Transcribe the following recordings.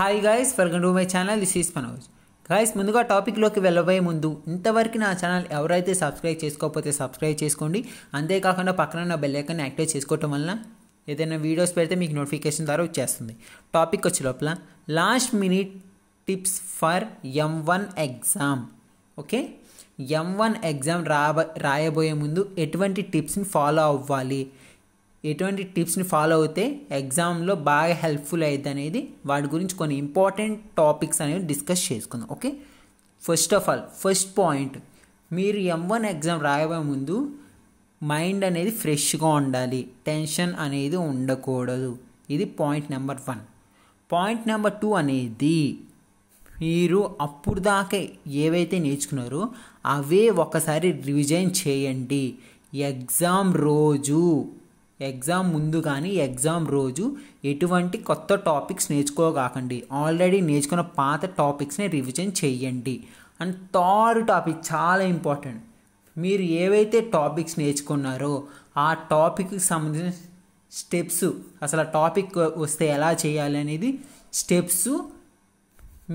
hi guys welcome to my channel this is Manoj guys ముందుగా టాపిక్లోకి వెళ్ళబోయే ముందు ఇంతవరకు నా ఛానల్ ఎవరైతే సబ్స్క్రైబ్ చేసుకోకపోతే సబ్స్క్రైబ్ చేసుకోండి అంతేకాకుండా పక్కన నా బెల్ ఐకాన్ని యాక్టివేట్ చేసుకోవటం వలన ఏదైనా వీడియోస్ పెడితే మీకు నోటిఫికేషన్ ద్వారా వచ్చేస్తుంది టాపిక్ వచ్చే లోపల last minute tips for M one exam okay M one exam రాబ రాయబోయే ముందు ఎటువంటి టిప్స్ని ఫాలో అవ్వాలి ఎటువంటి టిప్స్ని ఫాలో అవుతే ఎగ్జామ్లో బాగా హెల్ప్ఫుల్ అయ్యింది అనేది వాటి గురించి కొన్ని ఇంపార్టెంట్ టాపిక్స్ అనేవి డిస్కస్ చేసుకుందాం okay first of all first point మీరు ఎం వన్ ఎగ్జామ్ రాయబోయే ముందు మైండ్ అనేది ఫ్రెష్గా ఉండాలి టెన్షన్ అనేది ఉండకూడదు ఇది point number one point number two అనేది మీరు అప్పుడు దాకా ఏవైతే నేర్చుకున్నారో అవే ఒకసారి రివిజన్ చేయండి ఎగ్జామ్ రోజు ఎగ్జామ్ ముందు కానీ ఎగ్జామ్ రోజు ఎటువంటి కొత్త టాపిక్స్ నేర్చుకోగాకండి ఆల్రెడీ నేర్చుకున్న పాత టాపిక్స్ని రివిజన్ చేయండి అండ్ థర్డ్ టాపిక్ చాలా ఇంపార్టెంట్ మీరు ఏవైతే టాపిక్స్ నేర్చుకున్నారో ఆ టాపిక్కి సంబంధించిన స్టెప్స్ అసలు ఆ టాపిక్ వస్తే ఎలా చేయాలి అనేది స్టెప్స్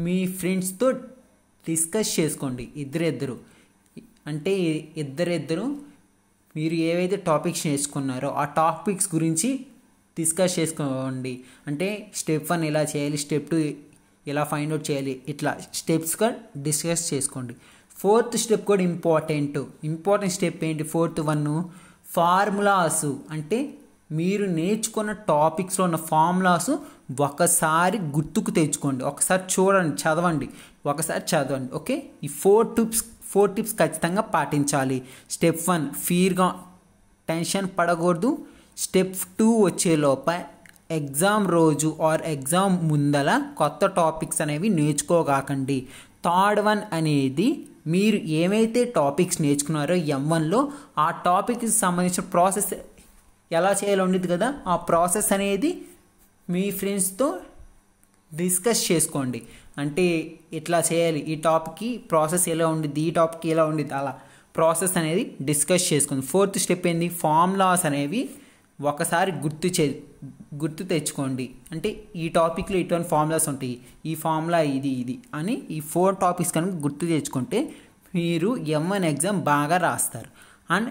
మీ ఫ్రెండ్స్తో డిస్కస్ చేసుకోండి ఇద్దరిద్దరు అంటే ఇద్దరిద్దరు మీరు ఏవైతే టాపిక్స్ చేసుకున్నారో ఆ టాపిక్స్ గురించి డిస్కస్ చేసుకోండి అంటే స్టెప్ వన్ ఎలా చేయాలి స్టెప్ టూ ఎలా ఫైండ్ అవుట్ చేయాలి ఇట్లా స్టెప్స్గా డిస్కస్ చేసుకోండి ఫోర్త్ స్టెప్ కూడా ఇంపార్టెంట్ ఇంపార్టెంట్ స్టెప్ ఏంటి ఫోర్త్ వన్ ఫార్ములాస్ అంటే మీరు నేర్చుకున్న టాపిక్స్లో ఉన్న ఫార్ములాస్ ఒకసారి గుర్తుకు తెచ్చుకోండి ఒకసారి చూడండి చదవండి ఒకసారి చదవండి ఓకే ఈ ఫోర్ టిప్స్ ఫోర్ టిప్స్ ఖచ్చితంగా పాటించాలి స్టెప్ వన్ ఫీర్గా టెన్షన్ పడకూడదు స్టెప్ టూ వచ్చేలోప ఎగ్జామ్ రోజు ఆర్ ఎగ్జామ్ ముందల కొత్త టాపిక్స్ అనేవి నేర్చుకోగాకండి థర్డ్ వన్ అనేది మీరు ఏమైతే టాపిక్స్ నేర్చుకున్నారో ఎం వన్లో ఆ టాపిక్కి సంబంధించిన ప్రాసెస్ ఎలా చేయాలో ఉండేది కదా ఆ ప్రాసెస్ అనేది మీ ఫ్రెండ్స్తో డిస్కస్ చేసుకోండి అంటే ఇట్లా చేయాలి ఈ టాప్కి ప్రాసెస్ ఎలా ఉండిద్ది ఈ టాప్కి ఎలా ఉండిద్ది అలా ప్రాసెస్ అనేది డిస్కస్ చేసుకుంది ఫోర్త్ స్టెప్ ఏంది ఫార్ములాస్ అనేవి ఒకసారి గుర్తు చే గుర్తు తెచ్చుకోండి అంటే ఈ టాపిక్లో ఇటువంటి ఫార్ములాస్ ఉంటాయి ఈ ఫార్ములా ఇది ఇది అని ఈ ఫోర్ టాపిక్స్ కనుక గుర్తు తెచ్చుకుంటే మీరు ఎంఎన్ ఎగ్జామ్ బాగా రాస్తారు అండ్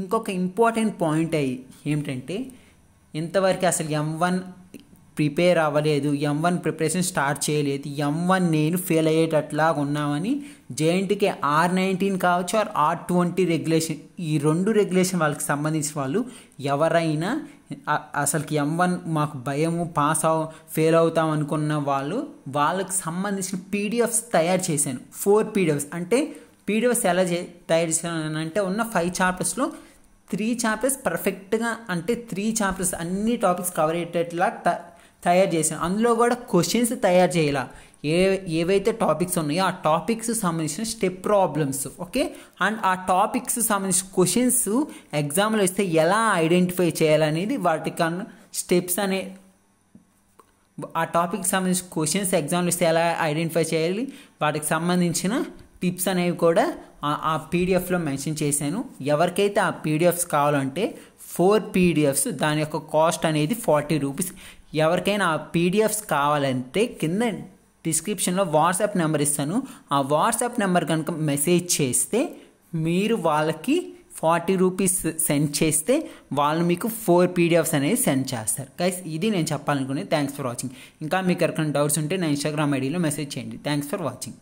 ఇంకొక ఇంపార్టెంట్ పాయింట్ అయ్యి ఏమిటంటే ఇంతవరకు అసలు ఎం వన్ ప్రిపేర్ అవ్వలేదు ఎం వన్ ప్రిపరేషన్ స్టార్ట్ చేయలేదు ఎం వన్ నేను ఫెయిల్ అయ్యేటట్లా ఉన్నామని జేఎన్టీకే ఆర్ నైన్టీన్ కావచ్చు ఆర్ ఆర్ ట్వంటీ రెగ్యులేషన్ ఈ రెండు రెగ్యులేషన్ వాళ్ళకి సంబంధించిన వాళ్ళు ఎవరైనా అసలుకి ఎం వన్ మాకు భయము పాస్ అవ ఫెయిల్ అవుతాం అనుకున్న వాళ్ళు వాళ్ళకి సంబంధించిన పీడిఎఫ్స్ తయారు చేశాను ఫోర్ పీడిఎఫ్స్ అంటే పీడిఎఫ్స్ ఎలా చే తయారు చేశాను అంటే ఉన్న ఫైవ్ చాప్టర్స్లో త్రీ చాప్టర్స్ పర్ఫెక్ట్గా అంటే త్రీ చాప్టర్స్ అన్ని టాపిక్స్ కవర్ అయ్యేటట్లా తయారు చేశాను అందులో కూడా క్వశ్చన్స్ తయారు చేయాల ఏ ఏవైతే టాపిక్స్ ఉన్నాయో ఆ టాపిక్స్ సంబంధించిన స్టెప్ ప్రాబ్లమ్స్ ఓకే అండ్ ఆ టాపిక్స్ సంబంధించిన క్వశ్చన్స్ ఎగ్జామ్లో ఇస్తే ఎలా ఐడెంటిఫై చేయాలనేది వాటికి స్టెప్స్ అనే ఆ టాపిక్ సంబంధించిన క్వశ్చన్స్ ఎగ్జామ్లో ఇస్తే ఎలా ఐడెంటిఫై చేయాలి వాటికి సంబంధించిన టిప్స్ అనేవి కూడా ఆ పీడిఎఫ్లో మెన్షన్ చేశాను ఎవరికైతే ఆ పీడిఎఫ్స్ కావాలంటే ఫోర్ పీడిఎఫ్స్ దాని యొక్క కాస్ట్ అనేది ఫార్టీ రూపీస్ ఎవరికైనా ఆ పీడిఎఫ్స్ కావాలంటే కింద డిస్క్రిప్షన్లో వాట్సాప్ నెంబర్ ఇస్తాను ఆ వాట్సాప్ నెంబర్ కనుక మెసేజ్ చేస్తే మీరు వాళ్ళకి ఫార్టీ రూపీస్ సెండ్ చేస్తే వాళ్ళు మీకు ఫోర్ పీడిఎఫ్స్ అనేది సెండ్ చేస్తారు గైస్ ఇది నేను చెప్పాలనుకునేది థ్యాంక్స్ ఫర్ వాచింగ్ ఇంకా మీకు ఎక్కడ డౌట్స్ ఉంటే నా ఇన్స్టాగ్రామ్ ఐడిలో మెసేజ్ చేయండి థ్యాంక్స్ ఫర్ వాచింగ్